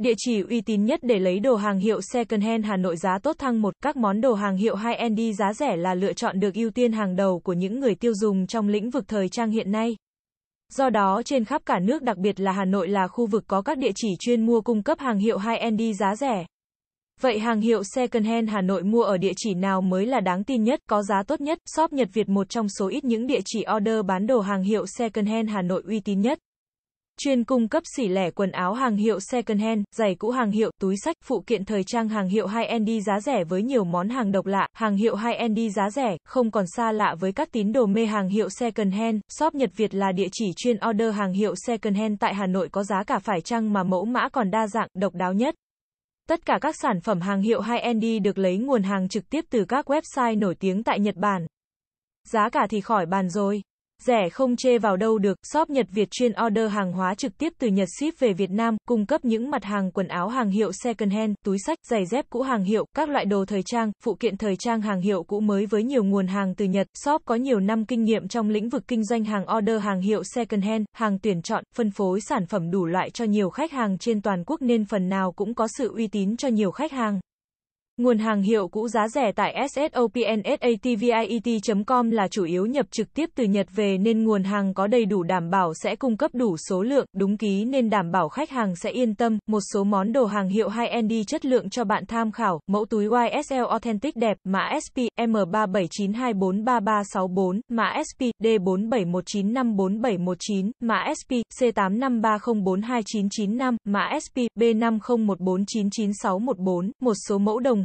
Địa chỉ uy tín nhất để lấy đồ hàng hiệu second hand Hà Nội giá tốt thăng một Các món đồ hàng hiệu high-end giá rẻ là lựa chọn được ưu tiên hàng đầu của những người tiêu dùng trong lĩnh vực thời trang hiện nay. Do đó trên khắp cả nước đặc biệt là Hà Nội là khu vực có các địa chỉ chuyên mua cung cấp hàng hiệu high-end giá rẻ. Vậy hàng hiệu second hand Hà Nội mua ở địa chỉ nào mới là đáng tin nhất, có giá tốt nhất? Shop Nhật Việt một trong số ít những địa chỉ order bán đồ hàng hiệu second hand Hà Nội uy tín nhất chuyên cung cấp xỉ lẻ quần áo hàng hiệu second hand, giày cũ hàng hiệu, túi sách, phụ kiện thời trang hàng hiệu high-end giá rẻ với nhiều món hàng độc lạ, hàng hiệu high-end giá rẻ, không còn xa lạ với các tín đồ mê hàng hiệu second hand. Shop Nhật Việt là địa chỉ chuyên order hàng hiệu second hand tại Hà Nội có giá cả phải chăng mà mẫu mã còn đa dạng, độc đáo nhất. Tất cả các sản phẩm hàng hiệu high-end được lấy nguồn hàng trực tiếp từ các website nổi tiếng tại Nhật Bản. Giá cả thì khỏi bàn rồi. Rẻ không chê vào đâu được, shop Nhật Việt chuyên order hàng hóa trực tiếp từ Nhật ship về Việt Nam, cung cấp những mặt hàng quần áo hàng hiệu second hand, túi sách, giày dép cũ hàng hiệu, các loại đồ thời trang, phụ kiện thời trang hàng hiệu cũ mới với nhiều nguồn hàng từ Nhật. Shop có nhiều năm kinh nghiệm trong lĩnh vực kinh doanh hàng order hàng hiệu second hand, hàng tuyển chọn, phân phối sản phẩm đủ loại cho nhiều khách hàng trên toàn quốc nên phần nào cũng có sự uy tín cho nhiều khách hàng. Nguồn hàng hiệu cũ giá rẻ tại SSOPNSATVIET.com là chủ yếu nhập trực tiếp từ Nhật về nên nguồn hàng có đầy đủ đảm bảo sẽ cung cấp đủ số lượng, đúng ký nên đảm bảo khách hàng sẽ yên tâm. Một số món đồ hàng hiệu high-end chất lượng cho bạn tham khảo, mẫu túi YSL Authentic đẹp, mã SP M3792433364, mã SP D47195479, mã SP C8530429995, mã SP B5014996141, một số mẫu đồng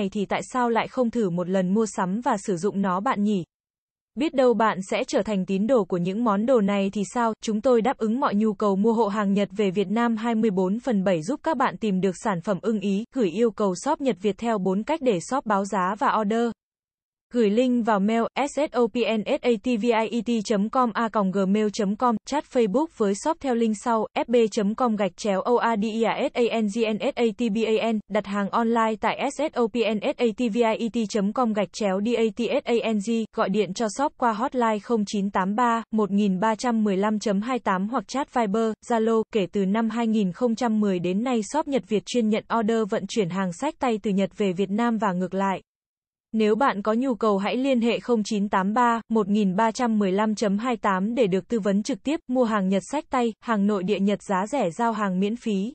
này thì tại sao lại không thử một lần mua sắm và sử dụng nó bạn nhỉ? Biết đâu bạn sẽ trở thành tín đồ của những món đồ này thì sao? Chúng tôi đáp ứng mọi nhu cầu mua hộ hàng Nhật về Việt Nam 24 phần 7 giúp các bạn tìm được sản phẩm ưng ý, gửi yêu cầu shop Nhật Việt theo 4 cách để shop báo giá và order. Gửi link vào mail sopnsatviet.com a gmail.com, chat Facebook với shop theo link sau, fb.com gạch chéo oadiasangnsatban, đặt hàng online tại sopnsatviet.com gạch chéo datsang, gọi điện cho shop qua hotline 0983 1315.28 hoặc chat Viber, Zalo, kể từ năm 2010 đến nay shop Nhật Việt chuyên nhận order vận chuyển hàng sách tay từ Nhật về Việt Nam và ngược lại. Nếu bạn có nhu cầu hãy liên hệ 0983 1315.28 để được tư vấn trực tiếp, mua hàng Nhật sách tay, hàng nội địa Nhật giá rẻ giao hàng miễn phí.